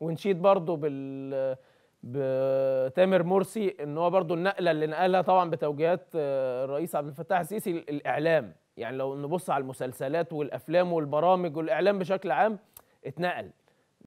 ونشيد برضو بال بتامر مرسي ان هو برضو النقله اللي نقلها طبعا بتوجيهات آه، الرئيس عبد الفتاح السيسي الاعلام يعني لو نبص على المسلسلات والافلام والبرامج والاعلام بشكل عام اتنقل